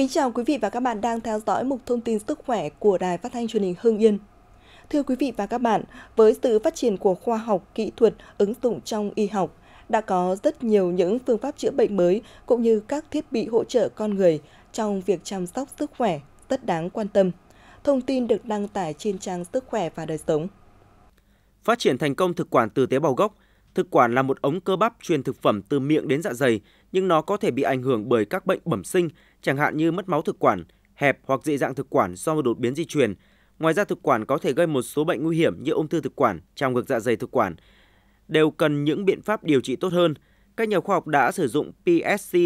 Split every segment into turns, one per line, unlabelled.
Kính chào quý vị và các bạn đang theo dõi mục thông tin sức khỏe của Đài Phát thanh Truyền hình Hưng Yên. Thưa quý vị và các bạn, với sự phát triển của khoa học, kỹ thuật ứng dụng trong y học, đã có rất nhiều những phương pháp chữa bệnh mới cũng như các thiết bị hỗ trợ con người trong việc chăm sóc sức khỏe rất đáng quan tâm. Thông tin được đăng tải trên trang Sức khỏe và đời sống.
Phát triển thành công thực quản từ tế bào gốc, thực quản là một ống cơ bắp truyền thực phẩm từ miệng đến dạ dày nhưng nó có thể bị ảnh hưởng bởi các bệnh bẩm sinh, chẳng hạn như mất máu thực quản, hẹp hoặc dị dạng thực quản do đột biến di truyền. Ngoài ra thực quản có thể gây một số bệnh nguy hiểm như ung thư thực quản, trào ngược dạ dày thực quản, đều cần những biện pháp điều trị tốt hơn. Các nhà khoa học đã sử dụng PSC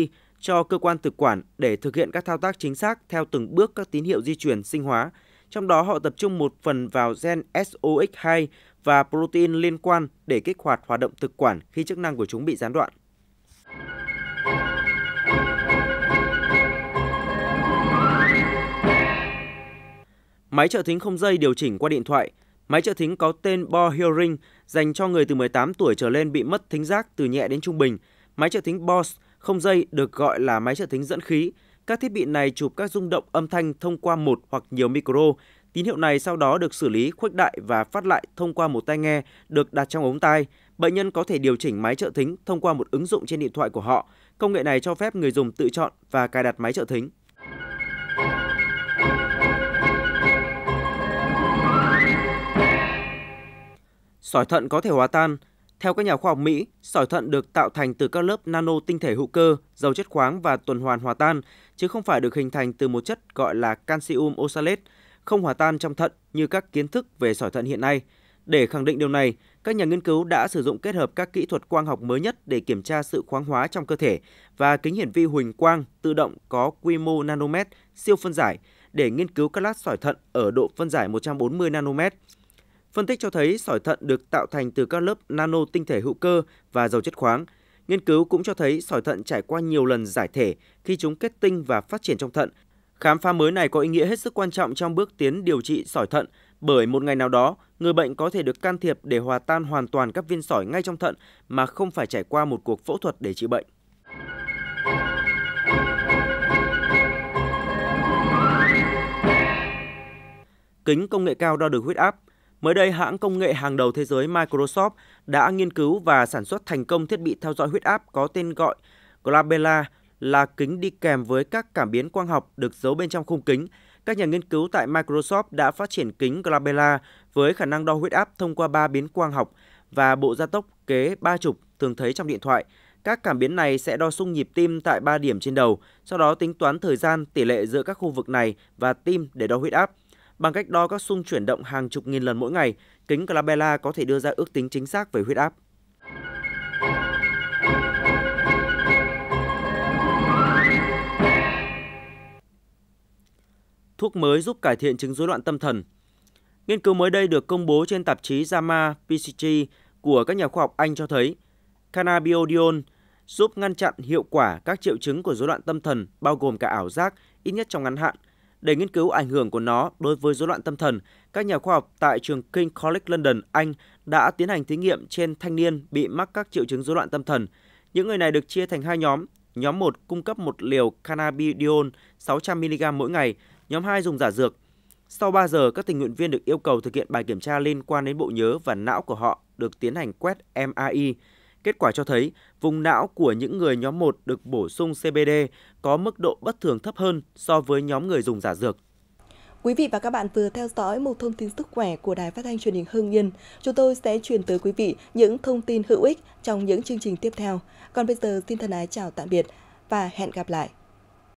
cho cơ quan thực quản để thực hiện các thao tác chính xác theo từng bước các tín hiệu di truyền sinh hóa. Trong đó họ tập trung một phần vào gen SOX2 và protein liên quan để kích hoạt hoạt động thực quản khi chức năng của chúng bị gián đoạn. Máy trợ thính không dây điều chỉnh qua điện thoại. Máy trợ thính có tên Bo Hearing dành cho người từ 18 tuổi trở lên bị mất thính giác từ nhẹ đến trung bình. Máy trợ thính Bose không dây được gọi là máy trợ thính dẫn khí. Các thiết bị này chụp các rung động âm thanh thông qua một hoặc nhiều micro. Tín hiệu này sau đó được xử lý khuếch đại và phát lại thông qua một tai nghe được đặt trong ống tai. Bệnh nhân có thể điều chỉnh máy trợ thính thông qua một ứng dụng trên điện thoại của họ. Công nghệ này cho phép người dùng tự chọn và cài đặt máy trợ thính. Sỏi thận có thể hòa tan. Theo các nhà khoa học Mỹ, sỏi thận được tạo thành từ các lớp nano tinh thể hữu cơ, dầu chất khoáng và tuần hoàn hòa tan, chứ không phải được hình thành từ một chất gọi là calcium oxalate, không hòa tan trong thận như các kiến thức về sỏi thận hiện nay. Để khẳng định điều này, các nhà nghiên cứu đã sử dụng kết hợp các kỹ thuật quang học mới nhất để kiểm tra sự khoáng hóa trong cơ thể và kính hiển vi huỳnh quang tự động có quy mô nanomet siêu phân giải để nghiên cứu các lát sỏi thận ở độ phân giải 140 nanomet. Phân tích cho thấy sỏi thận được tạo thành từ các lớp nano tinh thể hữu cơ và dầu chất khoáng. Nghiên cứu cũng cho thấy sỏi thận trải qua nhiều lần giải thể khi chúng kết tinh và phát triển trong thận. Khám phá mới này có ý nghĩa hết sức quan trọng trong bước tiến điều trị sỏi thận bởi một ngày nào đó, người bệnh có thể được can thiệp để hòa tan hoàn toàn các viên sỏi ngay trong thận mà không phải trải qua một cuộc phẫu thuật để trị bệnh. Kính công nghệ cao đo được huyết áp Mới đây, hãng công nghệ hàng đầu thế giới Microsoft đã nghiên cứu và sản xuất thành công thiết bị theo dõi huyết áp có tên gọi Glabella là kính đi kèm với các cảm biến quang học được giấu bên trong khung kính. Các nhà nghiên cứu tại Microsoft đã phát triển kính Glabella với khả năng đo huyết áp thông qua ba biến quang học và bộ gia tốc kế ba trục thường thấy trong điện thoại. Các cảm biến này sẽ đo xung nhịp tim tại 3 điểm trên đầu, sau đó tính toán thời gian tỷ lệ giữa các khu vực này và tim để đo huyết áp. Bằng cách đo các xung chuyển động hàng chục nghìn lần mỗi ngày, kính Clarabella có thể đưa ra ước tính chính xác về huyết áp. Thuốc mới giúp cải thiện chứng rối loạn tâm thần. Nghiên cứu mới đây được công bố trên tạp chí JAMA PCG của các nhà khoa học Anh cho thấy cannabidiol giúp ngăn chặn hiệu quả các triệu chứng của rối loạn tâm thần bao gồm cả ảo giác ít nhất trong ngắn hạn – để nghiên cứu ảnh hưởng của nó đối với rối loạn tâm thần, các nhà khoa học tại trường King College London, Anh đã tiến hành thí nghiệm trên thanh niên bị mắc các triệu chứng rối loạn tâm thần. Những người này được chia thành hai nhóm. Nhóm 1 cung cấp một liều cannabidiol 600mg mỗi ngày, nhóm 2 dùng giả dược. Sau 3 giờ, các tình nguyện viên được yêu cầu thực hiện bài kiểm tra liên quan đến bộ nhớ và não của họ được tiến hành quét MRI, Kết quả cho thấy, vùng não của những người nhóm 1 được bổ sung CBD có mức độ bất thường thấp hơn so với nhóm người dùng giả dược.
Quý vị và các bạn vừa theo dõi một thông tin sức khỏe của Đài Phát thanh Truyền hình Hưng Yên. Chúng tôi sẽ truyền tới quý vị những thông tin hữu ích trong những chương trình tiếp theo. Còn bây giờ xin thân ái chào tạm biệt và hẹn gặp lại.